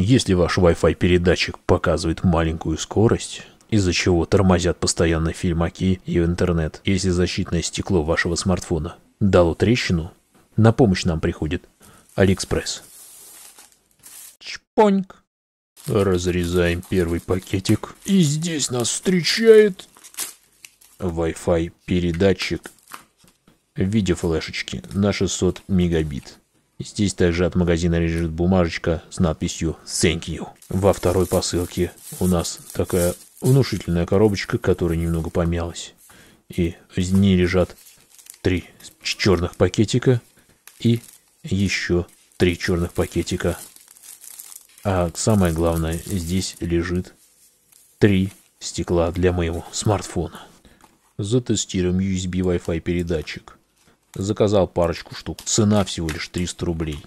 Если ваш Wi-Fi передатчик показывает маленькую скорость, из-за чего тормозят постоянно фильмаки и интернет, если защитное стекло вашего смартфона дало трещину, на помощь нам приходит Алиэкспресс. Чпоньк. Разрезаем первый пакетик. И здесь нас встречает Wi-Fi передатчик в виде флешечки на 600 мегабит. Здесь также от магазина лежит бумажечка с надписью «Thank you». Во второй посылке у нас такая внушительная коробочка, которая немного помялась. И в ней лежат три черных пакетика и еще три черных пакетика. А самое главное, здесь лежит три стекла для моего смартфона. Затестируем USB Wi-Fi передатчик. Заказал парочку штук. Цена всего лишь 300 рублей.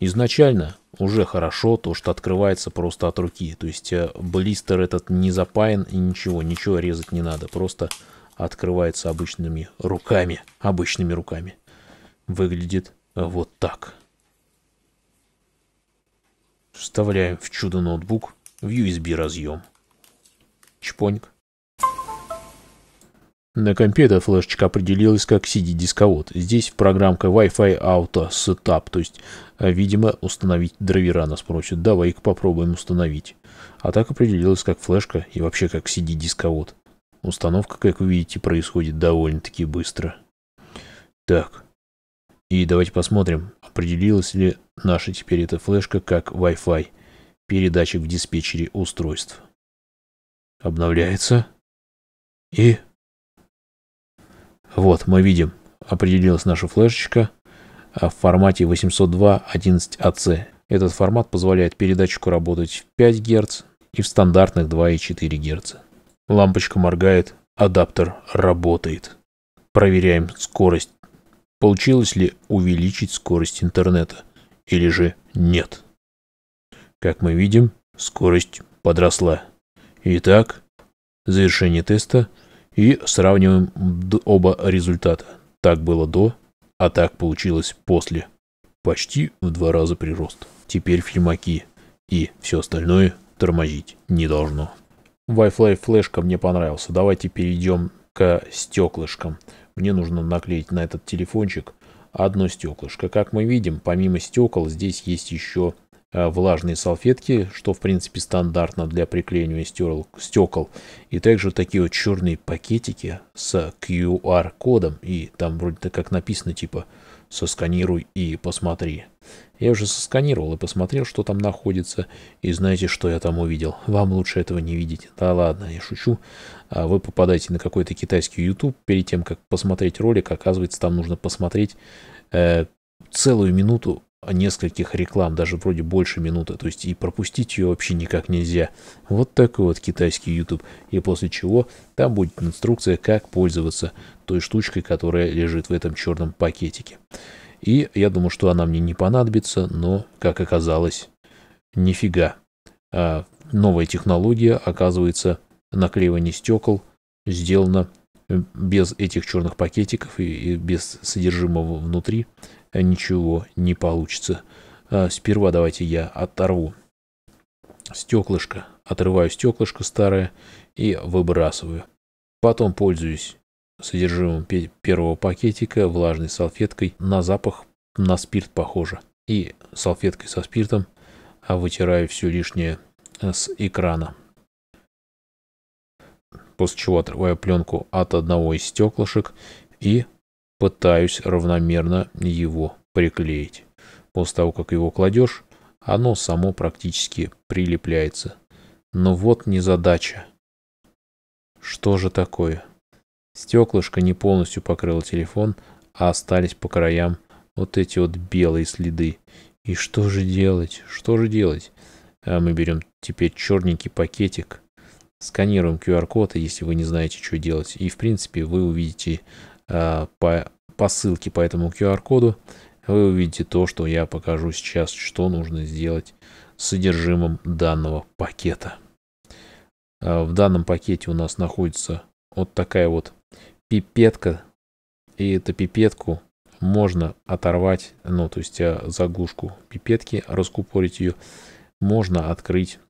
Изначально уже хорошо то, что открывается просто от руки. То есть э, блистер этот не запаян и ничего, ничего резать не надо. Просто открывается обычными руками. Обычными руками. Выглядит вот так. Вставляем в чудо-ноутбук в USB разъем. Чпоньк. На компе эта флешечка определилась как CD-дисковод. Здесь программка Wi-Fi Auto Setup, то есть, э, видимо, установить драйвера нас просят. Давай-ка попробуем установить. А так определилась как флешка и вообще как CD-дисковод. Установка, как вы видите, происходит довольно-таки быстро. Так. И давайте посмотрим, определилась ли наша теперь эта флешка как Wi-Fi передатчик в диспетчере устройств. Обновляется. И вот, мы видим, определилась наша флешечка а, в формате 802.11ac. Этот формат позволяет передатчику работать в 5 Гц и в стандартных 2,4 Гц. Лампочка моргает, адаптер работает. Проверяем скорость. Получилось ли увеличить скорость интернета или же нет. Как мы видим, скорость подросла. Итак, завершение теста – и сравниваем оба результата. Так было до, а так получилось после. Почти в два раза прирост. Теперь фильмаки и все остальное тормозить не должно. Wi-Fi флешка мне понравился. Давайте перейдем к стеклышкам. Мне нужно наклеить на этот телефончик одно стеклышко. Как мы видим, помимо стекол здесь есть еще Э, влажные салфетки, что в принципе стандартно для приклеивания стекол, стекол. И также такие вот черные пакетики с QR-кодом. И там вроде-то как написано типа «сосканируй и посмотри». Я уже сосканировал и посмотрел, что там находится. И знаете, что я там увидел? Вам лучше этого не видеть. Да ладно, я шучу. А вы попадаете на какой-то китайский YouTube. Перед тем, как посмотреть ролик, оказывается, там нужно посмотреть э, целую минуту нескольких реклам, даже вроде больше минуты, то есть и пропустить ее вообще никак нельзя. Вот такой вот китайский YouTube. И после чего там будет инструкция, как пользоваться той штучкой, которая лежит в этом черном пакетике. И я думаю, что она мне не понадобится, но, как оказалось, нифига. А новая технология, оказывается, наклеивание стекол сделано э, без этих черных пакетиков и, и без содержимого внутри ничего не получится. А, сперва давайте я оторву стеклышко. Отрываю стеклышко старое и выбрасываю. Потом пользуюсь содержимым первого пакетика влажной салфеткой. На запах, на спирт похоже. И салфеткой со спиртом а, вытираю все лишнее э, с экрана. После чего отрываю пленку от одного из стеклышек и пытаюсь равномерно его приклеить. После того, как его кладешь, оно само практически прилепляется. Но вот незадача. Что же такое? Стеклышко не полностью покрыло телефон, а остались по краям вот эти вот белые следы. И что же делать? Что же делать? А мы берем теперь черненький пакетик, сканируем QR-код, если вы не знаете, что делать. И, в принципе, вы увидите Э, по, по ссылке по этому QR-коду вы увидите то, что я покажу сейчас, что нужно сделать с содержимым данного пакета. Э, в данном пакете у нас находится вот такая вот пипетка. И эту пипетку можно оторвать, ну, то есть э, заглушку пипетки, раскупорить ее. Можно открыть,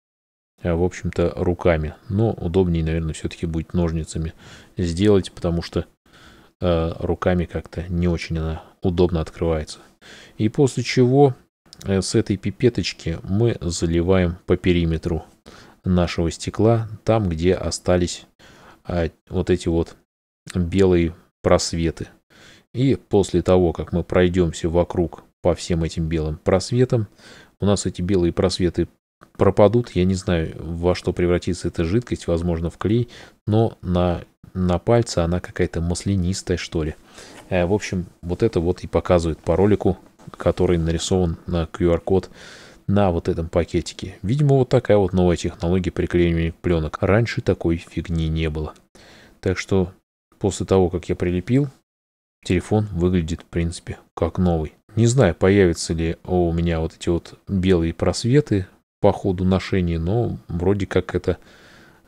в общем-то, руками. Но удобнее, наверное, все-таки будет ножницами сделать, потому что Э, руками как-то не очень она удобно открывается. И после чего э, с этой пипеточки мы заливаем по периметру нашего стекла, там, где остались а, вот эти вот белые просветы. И после того, как мы пройдемся вокруг по всем этим белым просветам, у нас эти белые просветы пропадут. Я не знаю, во что превратится эта жидкость, возможно, в клей, но на на пальце она какая-то маслянистая, что ли. Э, в общем, вот это вот и показывает по ролику, который нарисован на QR-код на вот этом пакетике. Видимо, вот такая вот новая технология приклеивания пленок. Раньше такой фигни не было. Так что после того, как я прилепил, телефон выглядит, в принципе, как новый. Не знаю, появятся ли у меня вот эти вот белые просветы по ходу ношения, но вроде как эта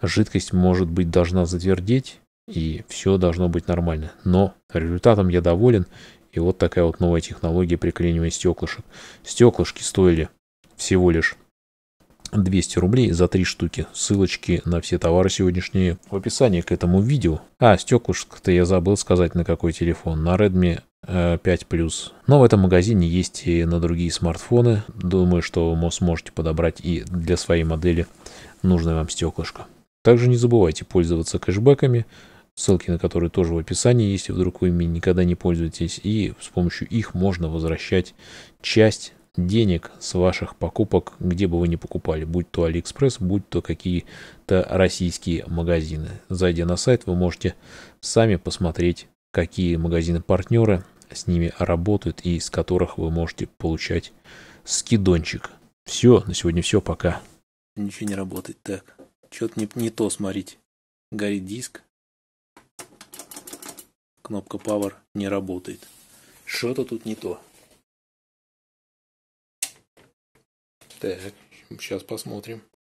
жидкость, может быть, должна затвердеть и все должно быть нормально. Но результатом я доволен, и вот такая вот новая технология приклеивания стеклышек. Стеклышки стоили всего лишь 200 рублей за три штуки. Ссылочки на все товары сегодняшние в описании к этому видео. А, стеклышко-то я забыл сказать на какой телефон. На Redmi 5 э, Plus. Но в этом магазине есть и на другие смартфоны. Думаю, что вы сможете подобрать и для своей модели нужное вам стеклышко. Также не забывайте пользоваться кэшбэками, ссылки на которые тоже в описании, если вдруг вы ими никогда не пользуетесь. И с помощью их можно возвращать часть денег с ваших покупок, где бы вы ни покупали, будь то Алиэкспресс, будь то какие-то российские магазины. Зайдя на сайт, вы можете сами посмотреть, какие магазины-партнеры с ними работают и из которых вы можете получать скидончик. Все, на сегодня все, пока. Ничего не работает так. Что-то не, не то смотреть. Горит диск, кнопка Power не работает. Что-то тут не то. Так, сейчас посмотрим.